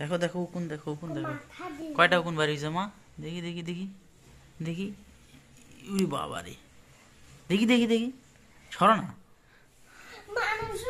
দেখো দেখো উকুন দেখো উকুন দেখো কয়টা উকুন বাড়ি হয়েছে মা দেখি দেখি দেখি দেখি ইউরি বাবা রে দেখি দেখি দেখি ছড়ো না মানুষ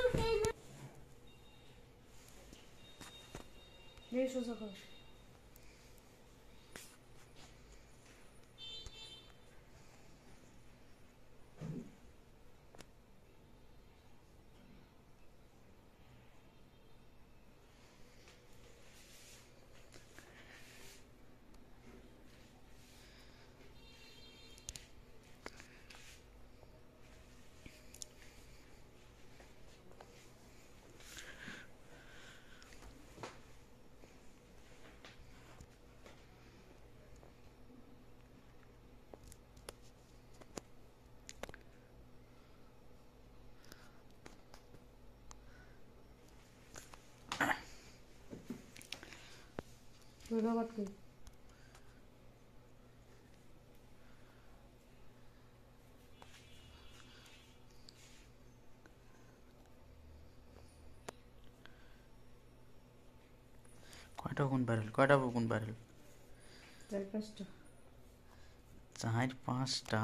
কয়টা কোন ব্যারেল কয়টা কোন ব্যারেল চার পাঁচটা চার পাঁচটা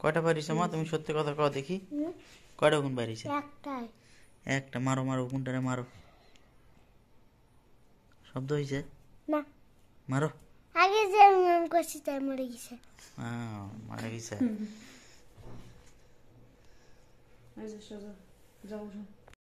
কয়টা বাড়িছে মা তুমি সত্যি কথা কও দেখি কয়টা কোন বাড়িছে একটা মারো মারো গুণটারে মারো শব্দ হইছে না মারো আগে যে আমি করছি তাই মরে গেছে হ্যাঁ মরে গেছে এই যে সোজা যাও